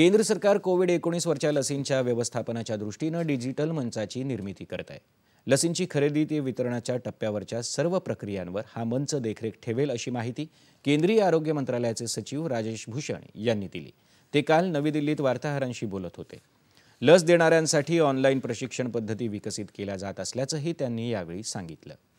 केंद्र सरकार कोविड एकोणीसवरच्या लसींच्या व्यवस्थापनाच्या दृष्टीनं डिजिटल मंचाची निर्मिती करत आहे लसींची खरेदी ते वितरणाच्या टप्प्यावरच्या सर्व प्रक्रियांवर हा मंच देखरेख ठेवेल अशी माहिती केंद्रीय आरोग्य मंत्रालयाचे सचिव राजेश भूषण यांनी दिली ते काल नवी दिल्लीत वार्ताहरांशी बोलत होते लस देणाऱ्यांसाठी ऑनलाईन प्रशिक्षण पद्धती विकसित केल्या जात असल्याचंही त्यांनी यावेळी सांगितलं